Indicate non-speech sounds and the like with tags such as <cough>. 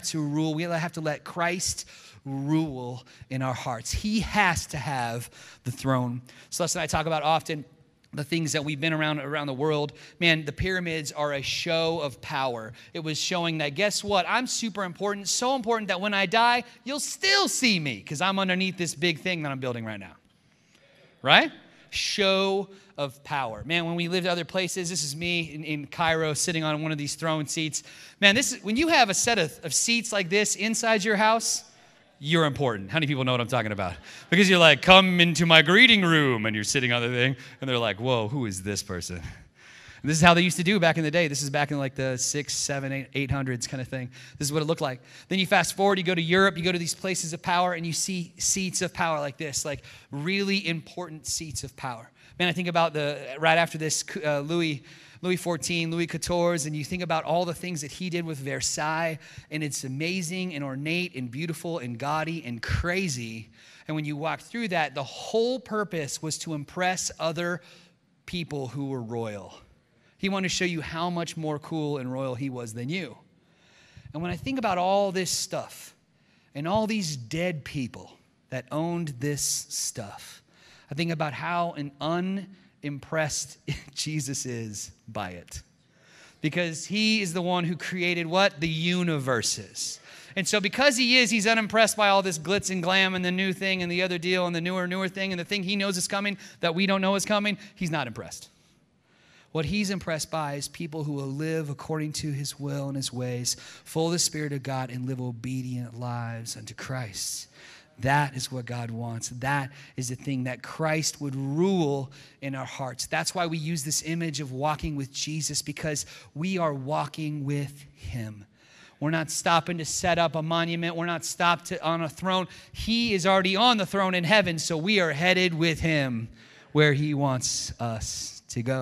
to rule. We have to let Christ rule in our hearts. He has to have the throne. Celeste and I talk about often the things that we've been around around the world man the pyramids are a show of power it was showing that guess what i'm super important so important that when i die you'll still see me because i'm underneath this big thing that i'm building right now right show of power. Man, when we lived other places, this is me in, in Cairo sitting on one of these throne seats. Man, this is, when you have a set of, of seats like this inside your house, you're important. How many people know what I'm talking about? Because you're like, come into my greeting room, and you're sitting on the thing, and they're like, whoa, who is this person? And this is how they used to do back in the day. This is back in like the six, seven, eight, eight hundreds kind of thing. This is what it looked like. Then you fast forward, you go to Europe, you go to these places of power, and you see seats of power like this, like really important seats of power. Man, I think about the right after this, uh, Louis. Louis XIV, Louis XIV, and you think about all the things that he did with Versailles, and it's amazing and ornate and beautiful and gaudy and crazy. And when you walk through that, the whole purpose was to impress other people who were royal. He wanted to show you how much more cool and royal he was than you. And when I think about all this stuff and all these dead people that owned this stuff, I think about how an unimpressed <laughs> Jesus is by it. Because he is the one who created what? The universes. And so, because he is, he's unimpressed by all this glitz and glam and the new thing and the other deal and the newer, newer thing and the thing he knows is coming that we don't know is coming. He's not impressed. What he's impressed by is people who will live according to his will and his ways, full of the Spirit of God, and live obedient lives unto Christ. That is what God wants. That is the thing that Christ would rule in our hearts. That's why we use this image of walking with Jesus because we are walking with Him. We're not stopping to set up a monument. We're not stopped to, on a throne. He is already on the throne in heaven, so we are headed with Him where He wants us to go.